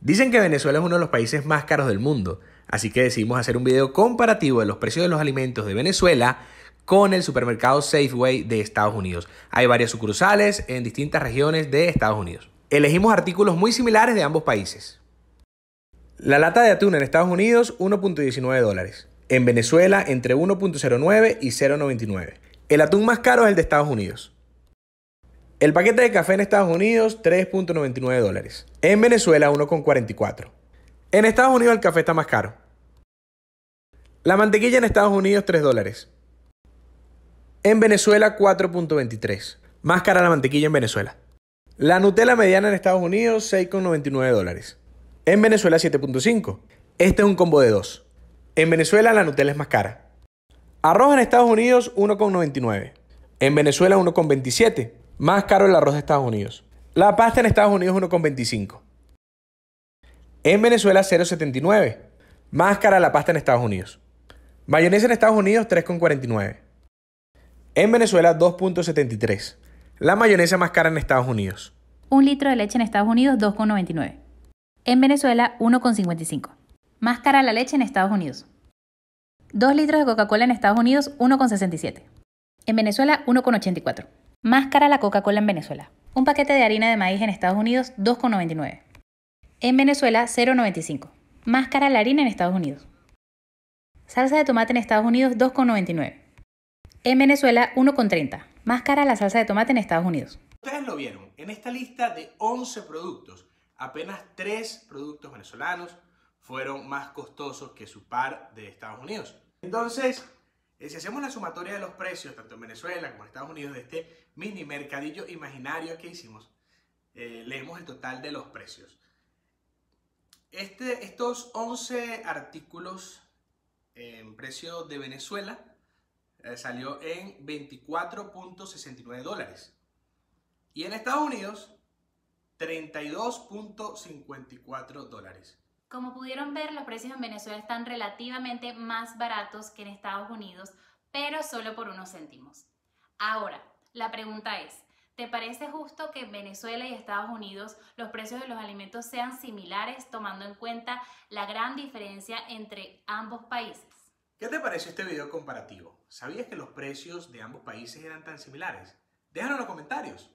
Dicen que Venezuela es uno de los países más caros del mundo, así que decidimos hacer un video comparativo de los precios de los alimentos de Venezuela con el supermercado Safeway de Estados Unidos. Hay varias sucursales en distintas regiones de Estados Unidos. Elegimos artículos muy similares de ambos países. La lata de atún en Estados Unidos, 1.19 dólares. En Venezuela, entre 1.09 y 0.99. El atún más caro es el de Estados Unidos. El paquete de café en Estados Unidos, 3.99 dólares. En Venezuela, 1.44. En Estados Unidos el café está más caro. La mantequilla en Estados Unidos, 3 dólares. En Venezuela, 4.23. Más cara la mantequilla en Venezuela. La Nutella mediana en Estados Unidos, 6,99 dólares. En Venezuela, 7.5. Este es un combo de dos. En Venezuela, la Nutella es más cara. Arroz en Estados Unidos, 1,99. En Venezuela, 1,27. Más caro el arroz de Estados Unidos. La pasta en Estados Unidos 1,25. En Venezuela 0,79. Más cara la pasta en Estados Unidos. Mayonesa en Estados Unidos 3,49. En Venezuela 2,73. La mayonesa más cara en Estados Unidos. Un litro de leche en Estados Unidos 2,99. En Venezuela 1,55. Más cara la leche en Estados Unidos. Dos litros de Coca-Cola en Estados Unidos 1,67. En Venezuela 1,84. Más cara la Coca-Cola en Venezuela. Un paquete de harina de maíz en Estados Unidos, 2,99. En Venezuela, 0,95. Más cara la harina en Estados Unidos. Salsa de tomate en Estados Unidos, 2,99. En Venezuela, 1,30. Más cara la salsa de tomate en Estados Unidos. Ustedes lo vieron, en esta lista de 11 productos, apenas 3 productos venezolanos fueron más costosos que su par de Estados Unidos. Entonces, eh, si hacemos la sumatoria de los precios, tanto en Venezuela como en Estados Unidos, de este mini mercadillo imaginario que hicimos, eh, leemos el total de los precios. Este, estos 11 artículos en precio de Venezuela eh, salió en 24.69 dólares. Y en Estados Unidos, 32.54 dólares. Como pudieron ver, los precios en Venezuela están relativamente más baratos que en Estados Unidos, pero solo por unos céntimos. Ahora, la pregunta es, ¿te parece justo que en Venezuela y Estados Unidos los precios de los alimentos sean similares tomando en cuenta la gran diferencia entre ambos países? ¿Qué te parece este video comparativo? ¿Sabías que los precios de ambos países eran tan similares? Déjalo en los comentarios.